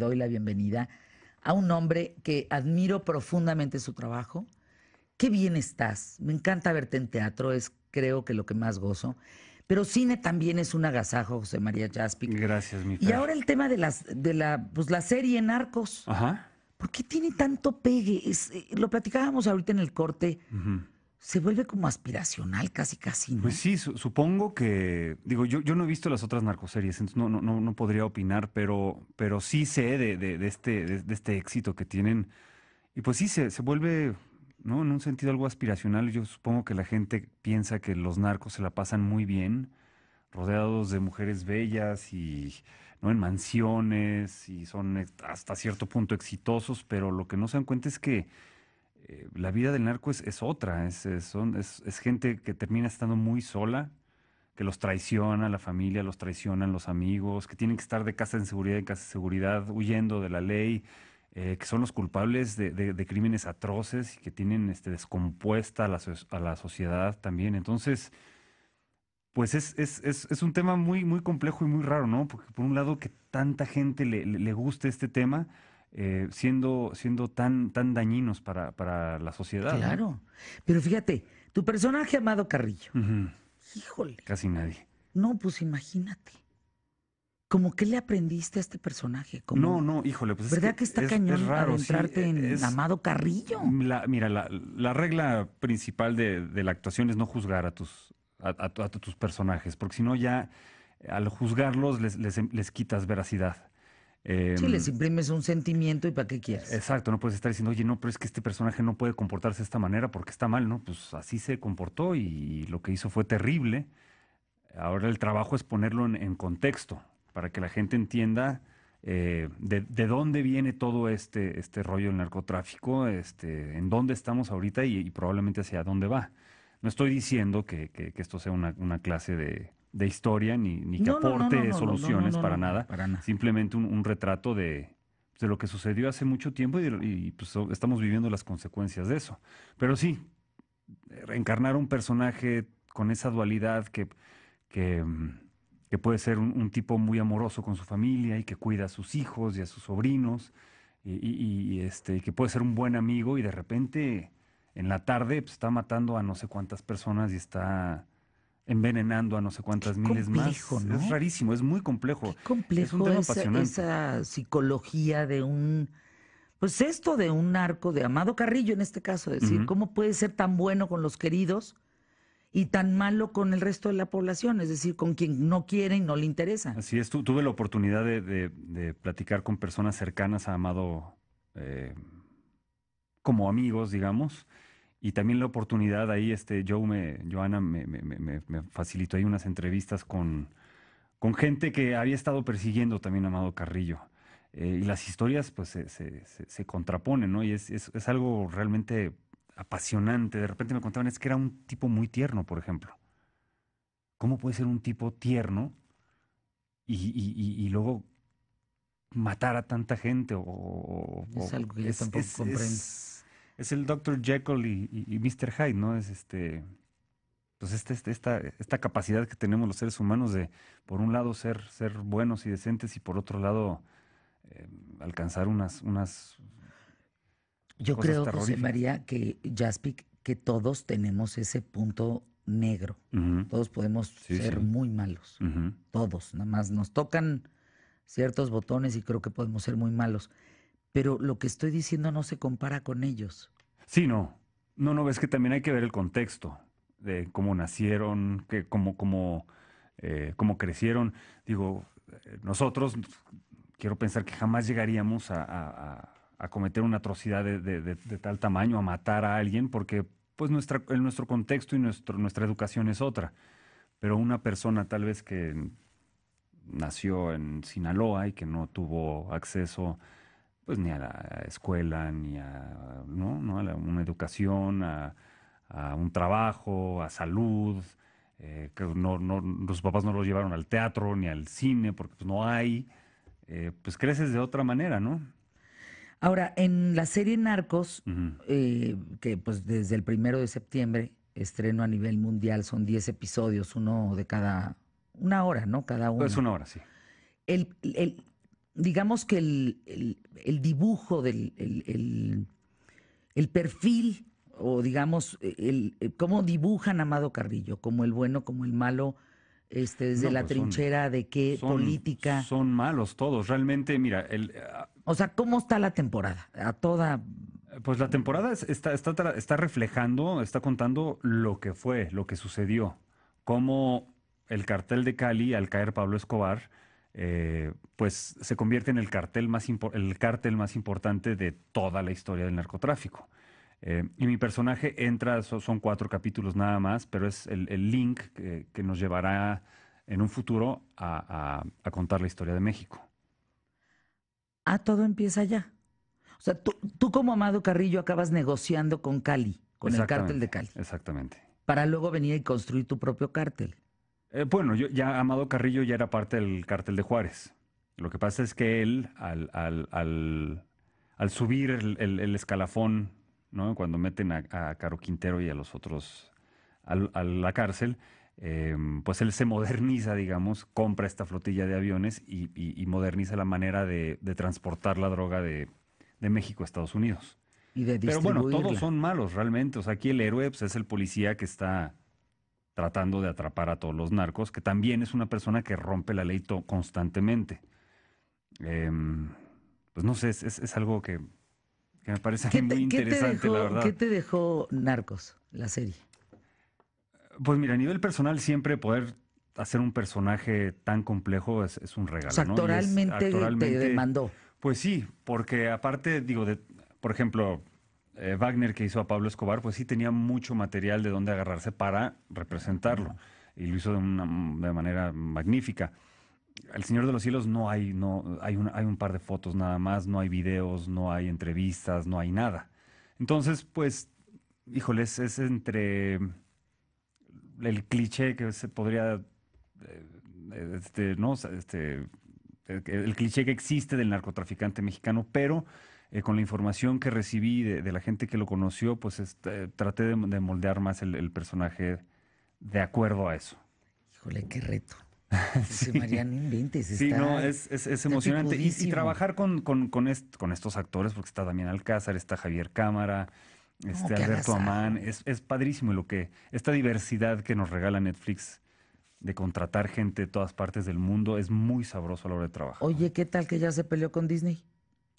doy la bienvenida a un hombre que admiro profundamente su trabajo. Qué bien estás. Me encanta verte en teatro, es creo que lo que más gozo. Pero cine también es un agasajo, José María Jaspic. Gracias, mi Y ahora el tema de, las, de la, pues, la serie Narcos. Ajá. ¿Por qué tiene tanto pegue? Eh, lo platicábamos ahorita en el corte. Ajá se vuelve como aspiracional casi casi, ¿no? Pues sí, supongo que, digo, yo, yo no he visto las otras narcoseries, entonces no, no, no, podría opinar, pero, pero sí sé de, este, este éxito que tienen. Y pues sí, se, se vuelve, ¿no? En un sentido algo aspiracional. Yo supongo que la gente piensa que los narcos se la pasan muy bien, rodeados de mujeres bellas y, ¿no? En mansiones y son eh, hasta cierto punto exitosos, pero lo que no se dan cuenta es que eh, la vida del narco es, otra, es, gente que termina estando muy sola, que los traiciona la familia, los traicionan los amigos, que tienen que estar de casa en seguridad, en casa en seguridad, huyendo de la ley, eh, que son los culpables de, crímenes atroces y que tienen este, descompuesta a la, sociedad también. Entonces, pues es, un tema muy, muy complejo y muy raro, ¿no? Porque por un lado que tanta gente le, le guste este tema, eh, siendo, siendo tan, tan dañinos para, la sociedad. Claro. Pero fíjate, tu personaje Amado Carrillo. Híjole. Casi nadie. No, pues imagínate. ¿Cómo qué le aprendiste a este personaje? No, no, híjole, pues ¿Verdad que, está cañón raro, en Amado Carrillo? mira, la, la, regla principal de, la actuación es no juzgar a tus, tus personajes, porque si no ya al juzgarlos les, les quitas veracidad sí, les em, imprimes un sentimiento y para qué quieres. Exacto, no puedes estar diciendo, oye, no, pero es que este personaje no puede comportarse de esta manera porque está mal, ¿no? Pues así se comportó y lo que hizo fue terrible. Ahora el trabajo es ponerlo en, contexto para que la gente entienda eh, de, dónde viene todo este, este rollo del narcotráfico, este, en dónde estamos ahorita y, probablemente hacia dónde va. No estoy diciendo que, esto sea una clase de, de historia ni, que aporte soluciones para nada. Simplemente un, retrato pues, de, lo que sucedió hace mucho tiempo y, pues, estamos viviendo las consecuencias de eso. Pero sí, reencarnar un personaje con esa dualidad que, que, puede ser un, tipo muy amoroso con su familia y que cuida a sus hijos y a sus sobrinos y, este, que puede ser un buen amigo y de repente en la tarde pues, está matando a no sé cuántas personas y está envenenando a no sé cuántas miles más. ¿no? Es rarísimo, es muy complejo. complejo es esa, psicología de un pues esto de un arco de Amado Carrillo en este caso, es decir, ¿cómo puede ser tan bueno con los queridos y tan malo con el resto de la población? Es decir, con quien no quiere y no le interesa. Así es, tuve la oportunidad de, platicar con personas cercanas a Amado eh, como amigos, digamos, y también la oportunidad ahí, este, Joe me, Joana me, facilitó ahí unas entrevistas con, con, gente que había estado persiguiendo también a Amado Carrillo. Eh, y las historias pues se, se, contraponen, ¿no? Y es, algo realmente apasionante. De repente me contaban, es que era un tipo muy tierno, por ejemplo. ¿Cómo puede ser un tipo tierno y, luego matar a tanta gente? O, es algo que yo tampoco comprendo es el Dr. Jekyll y, Mr. Hyde, ¿no? Es este, pues este, este, esta, esta capacidad que tenemos los seres humanos de, por un lado, ser, ser buenos y decentes y por otro lado, em, alcanzar unas... unas Yo creo, José María, que Jaspic, que todos tenemos ese punto negro. Todos podemos ser muy malos. Todos, nada más nos tocan ciertos botones y creo que podemos ser muy malos pero lo que estoy diciendo no se compara con ellos. Sí, no. No, no, es que también hay que ver el contexto de cómo nacieron, que cómo, cómo, eh, cómo crecieron. Digo, eh, nosotros quiero pensar que jamás llegaríamos a, cometer una atrocidad de, tal tamaño, a matar a alguien, porque pues nuestra, nuestro contexto y nuestro, nuestra educación es otra. Pero una persona tal vez que nació en Sinaloa y que no tuvo acceso pues ni a la escuela, ni a, ¿no? ¿No? a una educación, a, un trabajo, a salud. Eh, que no, no, los papás no los llevaron al teatro ni al cine porque pues, no hay. Eh, pues creces de otra manera, ¿no? Ahora, en la serie Narcos, eh, que pues desde el primero de septiembre estreno a nivel mundial, son 10 episodios, uno de cada, una hora, ¿no? Cada uno. Es una hora, sí. El, el, digamos que el, dibujo del el, perfil o digamos el, cómo dibujan a Amado Carrillo, como el bueno, como el malo, este, desde la pues trinchera de qué política. Son malos todos, realmente, mira, o sea, ¿cómo está la temporada? A toda pues la temporada está, está reflejando, está contando lo que fue, lo que sucedió, cómo el cartel de Cali, al caer Pablo Escobar, eh, pues se convierte en el cartel, más el cartel más importante de toda la historia del narcotráfico. Eh, y mi personaje entra, son cuatro capítulos nada más, pero es el, link que, nos llevará en un futuro a, contar la historia de México. Ah, todo empieza ya. O sea, tú, tú como Amado Carrillo acabas negociando con Cali, con el cartel de Cali. Exactamente. Para luego venir y construir tu propio cartel. Eh, bueno, yo, ya Amado Carrillo ya era parte del cártel de Juárez. Lo que pasa es que él, al, al, subir el, escalafón, ¿no? cuando meten a, Caro Quintero y a los otros a la cárcel, eh, pues él se moderniza, digamos, compra esta flotilla de aviones y, moderniza la manera de, transportar la droga de, México a Estados Unidos. Y de Pero bueno, todos son malos realmente. O sea, aquí el héroe pues, es el policía que está tratando de atrapar a todos los narcos, que también es una persona que rompe la ley constantemente. Em, pues no sé, es, es, algo que, me parece muy interesante, te dejó, la verdad. ¿Qué te dejó Narcos, la serie? Pues mira, a nivel personal siempre poder hacer un personaje tan complejo es, un regalo. O sea, ¿no? te demandó. Pues sí, porque aparte, digo, por ejemplo, eh, Wagner que hizo a Pablo Escobar, pues sí tenía mucho material de donde agarrarse para representarlo. Y lo hizo de una manera magnífica. El Señor de los Cielos no hay, no, hay un, hay un par de fotos nada más, no hay videos, no hay entrevistas, no hay nada. Entonces, pues, híjoles, es entre el cliché que se podría, eh, este, ¿no? Este, el cliché que existe del narcotraficante mexicano, pero eh, con la información que recibí de, la gente que lo conoció, pues este, traté de, moldear más el, personaje de acuerdo a eso. Híjole, qué reto. sí. inventes. Está, sí, no, es, emocionante. Y, trabajar con, con, estos actores, porque está Damián Alcázar, está Javier Cámara, este Alberto Amán, es, es padrísimo lo que, esta diversidad que nos regala Netflix de contratar gente de todas partes del mundo es muy sabroso a la hora de trabajar. Oye, ¿qué tal que ya se peleó con Disney?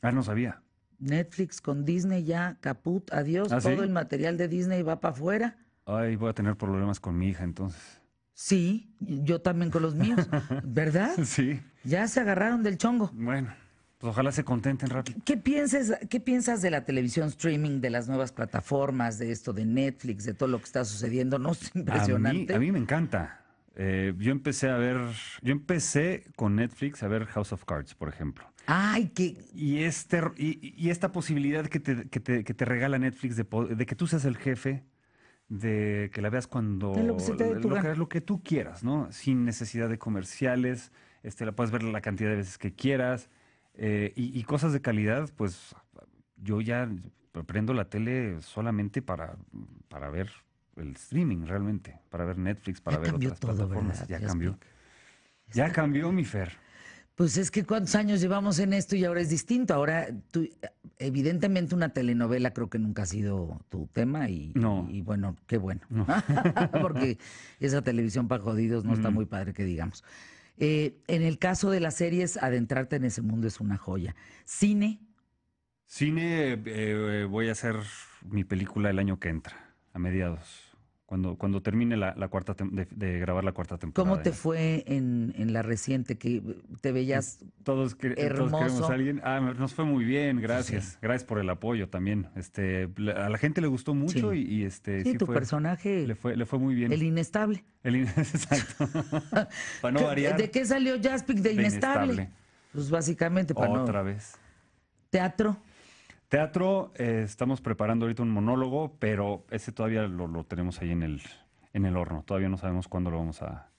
Ah, no sabía. Netflix con Disney ya, caput, adiós, ¿Ah, todo el material de Disney va para afuera. Ay, voy a tener problemas con mi hija entonces. Sí, yo también con los míos, ¿verdad? Sí. Ya se agarraron del chongo. Bueno, pues ojalá se contenten rápido. ¿Qué, ¿Qué piensas de la televisión streaming, de las nuevas plataformas, de esto de Netflix, de todo lo que está sucediendo? ¿No es impresionante? a mí me encanta. Eh, yo empecé a ver, yo empecé con Netflix a ver House of Cards, por ejemplo. Ay, qué... Y, este, y, esta posibilidad que te, regala Netflix de, que tú seas el jefe, de que la veas cuando... De lo, que, tú quieras, ¿no? Sin necesidad de comerciales, este, la puedes ver la cantidad de veces que quieras. Eh, y, cosas de calidad, pues yo ya prendo la tele solamente para ver el streaming realmente, para ver Netflix, para ver otras plataformas. Ya cambió. ya este, cambió mi Fer. Pues es que cuántos años llevamos en esto y ahora es distinto. Ahora, tú, evidentemente una telenovela creo que nunca ha sido tu tema y, bueno, qué bueno. Porque esa televisión para jodidos no está mm. muy padre que digamos. Eh, en el caso de las series, adentrarte en ese mundo es una joya. Cine. Cine, eh, eh, voy a hacer mi película el año que entra a mediados, cuando, cuando termine la, cuarta de, grabar la cuarta temporada. ¿Cómo te fue en, en la reciente que te veías todos, que, queremos alguien? Ah, nos fue muy bien, gracias. Gracias por el apoyo también. Este, a la gente le gustó mucho y, este sí, tu personaje le fue, le fue muy bien. El inestable. El inestable. Exacto. para no variar. ¿De qué salió Jaspic de, inestable? Pues básicamente para Otra vez. Teatro. Teatro, eh, estamos preparando ahorita un monólogo, pero ese todavía lo, tenemos ahí en el, en el horno. Todavía no sabemos cuándo lo vamos a,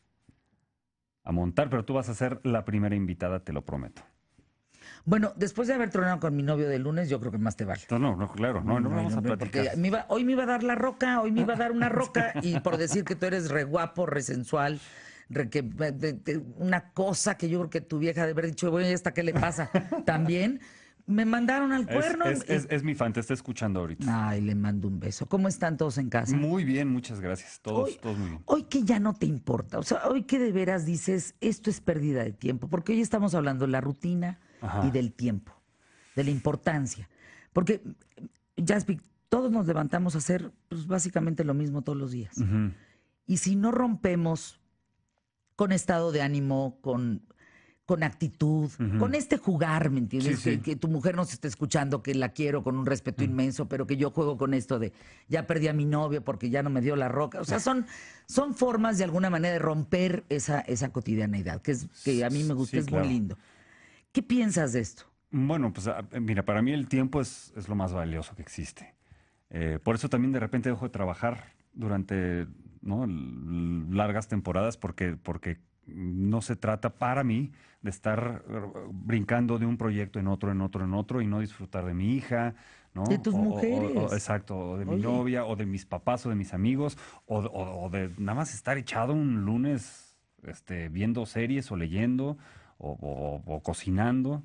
a montar, pero tú vas a ser la primera invitada, te lo prometo. Bueno, después de haber tronado con mi novio de lunes, yo creo que más te vale. No, no, claro, no, no, vamos a platicar. hoy me iba a dar la roca, hoy me iba a dar una roca, y por decir que tú eres re guapo, re sensual, que, una cosa que yo creo que tu vieja de haber dicho, bueno, ¿y esta qué le pasa? También. Me mandaron al cuerno. Es, mi fan, te está escuchando ahorita. Ay, le mando un beso. ¿Cómo están todos en casa? Muy bien, muchas gracias. Todos, todos muy bien. Hoy que ya no te importa, o sea, hoy que de veras dices, esto es pérdida de tiempo, porque hoy estamos hablando de la rutina y del tiempo, de la importancia. Porque, Jaspic, todos nos levantamos a hacer pues, básicamente lo mismo todos los días. Y si no rompemos con estado de ánimo, con con actitud, con este jugar, ¿me entiendes? Que, tu mujer se esté escuchando, que la quiero con un respeto inmenso, pero que yo juego con esto de ya perdí a mi novio porque ya no me dio la roca. O sea, son, son formas de alguna manera de romper esa, esa cotidianeidad, que, es, que a mí me gusta, es muy lindo. ¿Qué piensas de esto? Bueno, pues ah, mira, para mí el tiempo es, es lo más valioso que existe. Eh, por eso también de repente dejo de trabajar durante largas temporadas porque, porque no se trata para mí de estar eh, brincando de un proyecto en otro, en otro, en otro y no disfrutar de mi hija, ¿no? De tus mujeres. exacto, o de mi novia, o de mis papás, o de mis amigos, o, de nada más estar echado un lunes este, viendo series o leyendo o, cocinando.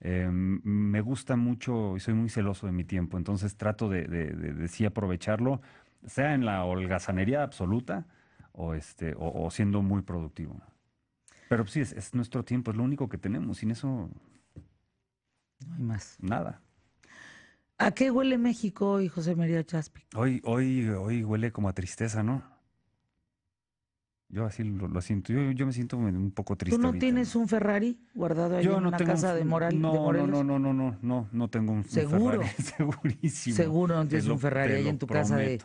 Em, me gusta mucho y soy muy celoso de mi tiempo, entonces trato de, de sí aprovecharlo, sea en la holgazanería absoluta o, este, o siendo muy productivo. Pero pues, sí, es, nuestro tiempo, es lo único que tenemos. Sin eso. No hay más. Nada. ¿A qué huele México hoy, José María Chaspi? Hoy, hoy, hoy huele como a tristeza, ¿no? Yo así lo, siento. Yo, yo, me siento un poco triste. ¿Tú no tienes un Ferrari guardado ahí en no una casa de, Moral, no, de No, no, no, no, no, no tengo un, ¿Seguro? Segurísimo. Seguro no tienes un Ferrari ahí en tu casa de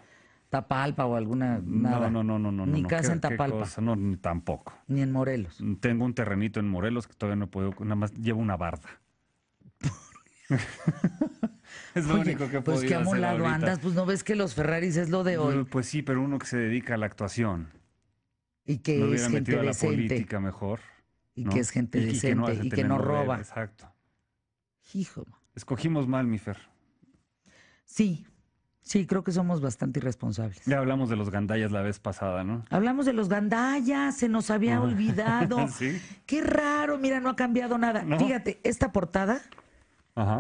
Tapalpa o alguna nada. No, no, no, no, Ni casa en Tapalpa. No, ni tampoco. Ni en Morelos. Mm, tengo un terrenito en Morelos que todavía no puedo, nada más llevo una barda. es lo único que Pues que lado andas, pues no ves que los Ferraris es lo de hoy. Mm, pues sí, pero uno que se dedica a la actuación. Y que es gente metido decente. la política mejor. Y que es gente decente y que no, y que no roba. Exacto. Hijo. Escogimos mal, mi Fer. Sí, Sí, creo que somos bastante irresponsables. Ya hablamos de los gandallas la vez pasada, ¿no? Hablamos de los gandallas, se nos había ah. olvidado. Qué raro, mira, no ha cambiado nada. Fíjate, esta portada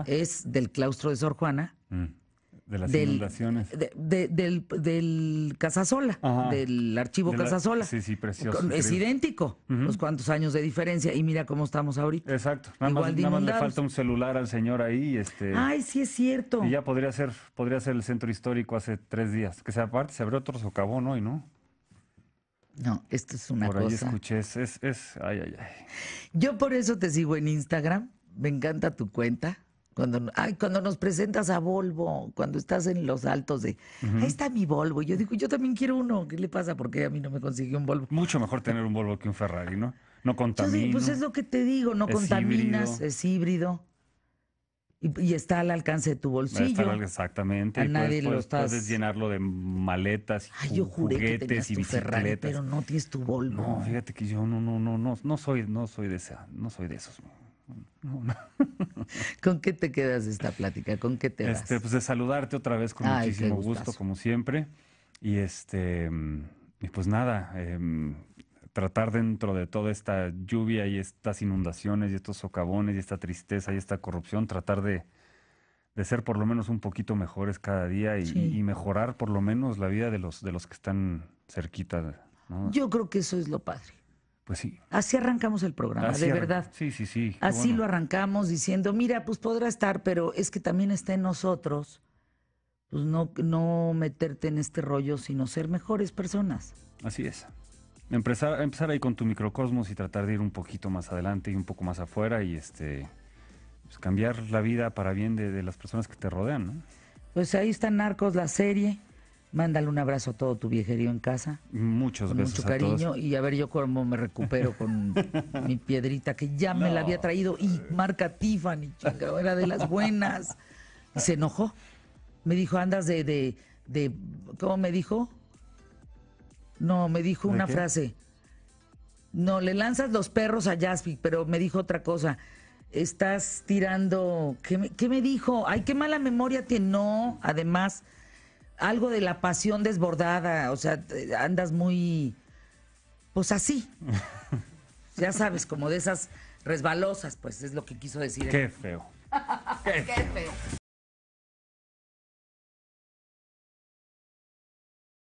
es del claustro de Sor Juana. Ajá. Mm. De las del, inundaciones. del, Casasola, del archivo Casasola. Sí, sí, precioso. Es idéntico, los cuantos años de diferencia. Y mira cómo estamos ahorita. Exacto. Nada, más, le falta un celular al señor ahí. Este, Ay, sí es cierto. Y ya podría ser, podría ser el centro histórico hace tres días. Que sea aparte se abrió otro socavón hoy, ¿no? No, esto es una cosa. Por ahí escuché, es, es, ay, ay, ay. Yo por eso te sigo en Instagram, me encanta tu cuenta, cuando, ay, cuando nos presentas a Volvo, cuando estás en los altos de, ahí está mi Volvo. Yo digo, yo también quiero uno. ¿Qué le pasa? Porque a mí no me consiguió un Volvo. Mucho mejor tener un Volvo que un Ferrari, ¿no? No contamina. Pues es lo que te digo, no contaminas, es híbrido. Y, está al alcance de tu bolsillo. Al, exactamente. A nadie lo estás... puedes llenarlo de maletas, ay, yo juré juguetes que y bicicletas. Ferrari, pero no tienes tu Volvo. No, fíjate que yo no, no, no, no, no soy, no soy de esa, no soy de esos. ¿Con qué te quedas de esta plática? ¿Con qué te vas? Este, pues de saludarte otra vez con muchísimo gusto, como siempre. Y este, pues nada, em, tratar dentro de toda esta lluvia y estas inundaciones y estos socavones y esta tristeza y esta corrupción, tratar de, de ser por lo menos un poquito mejores cada día y, mejorar por lo menos la vida de los, de los que están cerquita. Yo creo que eso es lo padre. Pues sí. Así arrancamos el programa, de verdad. Sí, sí, sí. Así lo arrancamos diciendo, mira, pues podrá estar, pero es que también está en nosotros, pues no, no meterte en este rollo, sino ser mejores personas. Así es. Empezar, empezar ahí con tu microcosmos y tratar de ir un poquito más adelante y un poco más afuera y este pues cambiar la vida para bien de, de las personas que te rodean, Pues ahí está Narcos, la serie. Mándale un abrazo a todo tu viejerío en casa. Muchos Mucho cariño. Y a ver yo cómo me recupero con mi piedrita que ya me la había traído. Y marca Tiffany, chica, era de las buenas. Y se enojó. Me dijo, andas de, de, de ¿cómo me dijo? No, me dijo una frase. No, le lanzas los perros a Jaspi, pero me dijo otra cosa. Estás tirando. ¿Qué me, qué me dijo? Ay, qué mala memoria tiene. No, además algo de la pasión desbordada, o sea, andas muy, pues así. ya sabes, como de esas resbalosas, pues es lo que quiso decir. Qué feo. Qué feo.